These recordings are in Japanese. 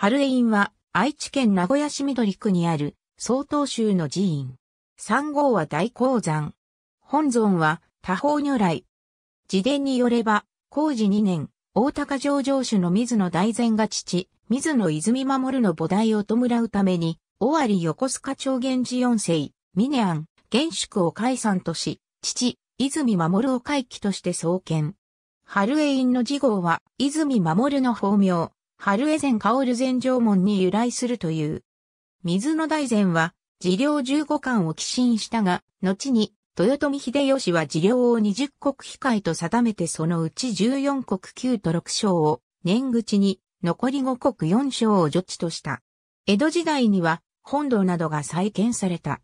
ハルエインは愛知県名古屋市緑区にある曹洞宗の寺院。三号は大鉱山。本尊は多方如来。自伝によれば、工事2年、大高城城主の水野大善が父、水野泉守の母提を弔うために、尾張横須賀町源氏四世、ミネアン、宿を解散とし、父、泉守を回帰として創建。春イ院の次号は、泉守の法名、春江前薫前城門に由来するという。水野大前は、治領15巻を寄進したが、後に、豊臣秀吉は治領を20国控会と定めてそのうち14国9と6章を、年口に、残り5国4章を除地とした。江戸時代には、本堂などが再建された。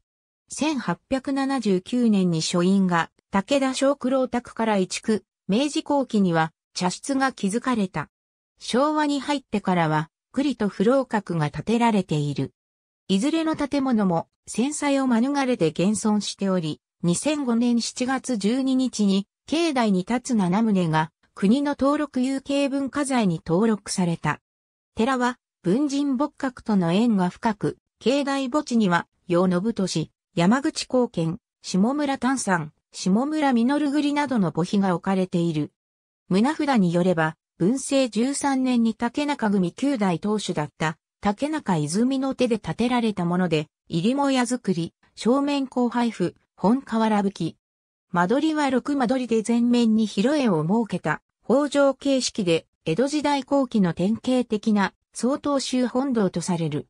1879年に書院が、武田小九郎宅から移築、明治後期には、茶室が築かれた。昭和に入ってからは、栗と不老閣が建てられている。いずれの建物も、戦災を免れて現存しており、2005年7月12日に、境内に立つ七棟が、国の登録有形文化財に登録された。寺は、文人仏閣との縁が深く、境内墓地には、洋信都市、山口高県、下村丹山、下村実栗などの墓碑が置かれている。胸札によれば、文政13年に竹中組9代当主だった竹中泉の手で建てられたもので、入りも屋作り、正面後配布、本河原吹き。間取りは6間取りで全面に広絵を設けた、北条形式で、江戸時代後期の典型的な、総統州本堂とされる。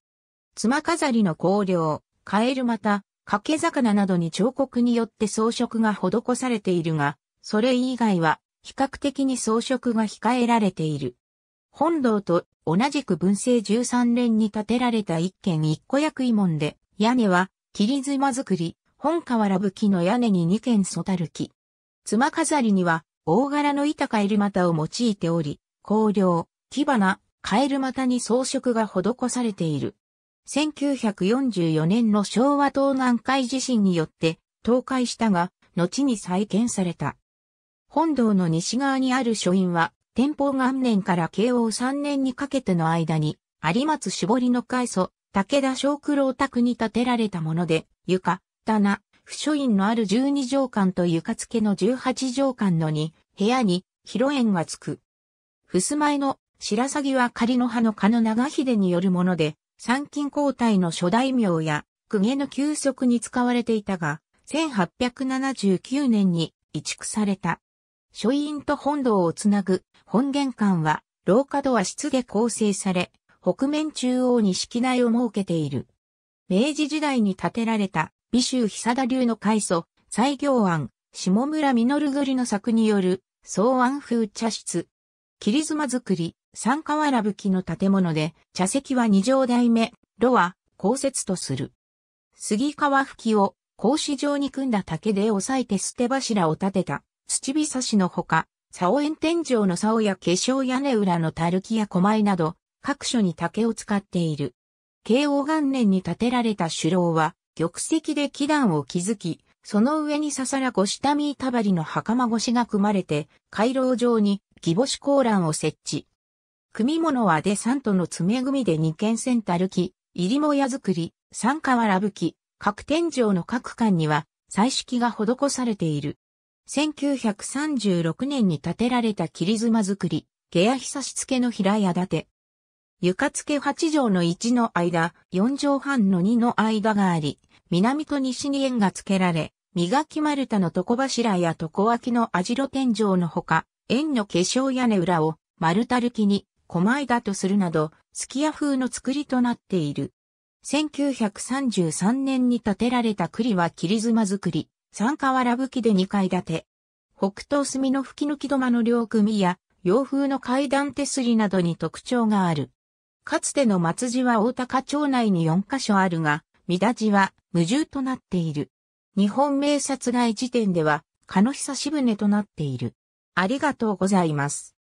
妻飾りの香料、カエルまた、掛け魚などに彫刻によって装飾が施されているが、それ以外は比較的に装飾が控えられている。本堂と同じく文政13年に建てられた一軒一個役医門で、屋根は切妻作り、本瓦武器の屋根に二軒そたる木。妻飾りには大柄の板カエル股を用いており、香料、木花、カエル股に装飾が施されている。1944年の昭和東南海地震によって倒壊したが、後に再建された。本堂の西側にある書院は、天保元年から慶応3年にかけての間に、有松絞りの開祖、武田小九郎宅に建てられたもので、床、棚、不書院のある十二条館と床付けの十八条館の2部屋に広縁がつく。襖絵の白鷺は仮の葉の蚊の長秀によるもので、参勤交代の諸大名や、公家の休息に使われていたが、1879年に移築された。書院と本堂をつなぐ本玄関は廊下とは室で構成され、北面中央に式内を設けている。明治時代に建てられた美州久田流の開祖、西行庵、下村実栗の作による草庵風茶室。切妻造り、三河原吹きの建物で、茶席は二条代目、炉は、公設とする。杉川吹きを、格子状に組んだ竹で押さえて捨て柱を立てた、土日差しのほか、竿炎天井の竿や化粧屋根裏のたるきや狛江など、各所に竹を使っている。慶応元年に建てられた首楼は、玉石で基壇を築き、その上にささらご下見たばりの袴越しが組まれて、回廊上に義母子高欄を設置。組物はデサントの詰め組で二軒線たるき、入りもや作り、三河らぶき、各天井の各間には、彩色が施されている。1936年に建てられた切妻造り、下屋久し付けの平屋建て。床付け8畳の1の間、4畳半の2の間があり、南と西に縁が付けられ、磨き丸太の床柱や床脇の網代天井のほか、縁の化粧屋根裏を丸太るきに、小前だとするなど、すき家風の作りとなっている。1933年に建てられた栗は切妻造り、三河原ブ機で2階建て。北東隅の吹き抜き土間の両組や、洋風の階段手すりなどに特徴がある。かつての松地は大高町内に4カ所あるが、三田地は無重となっている。日本名刹害時点では、かの久し船となっている。ありがとうございます。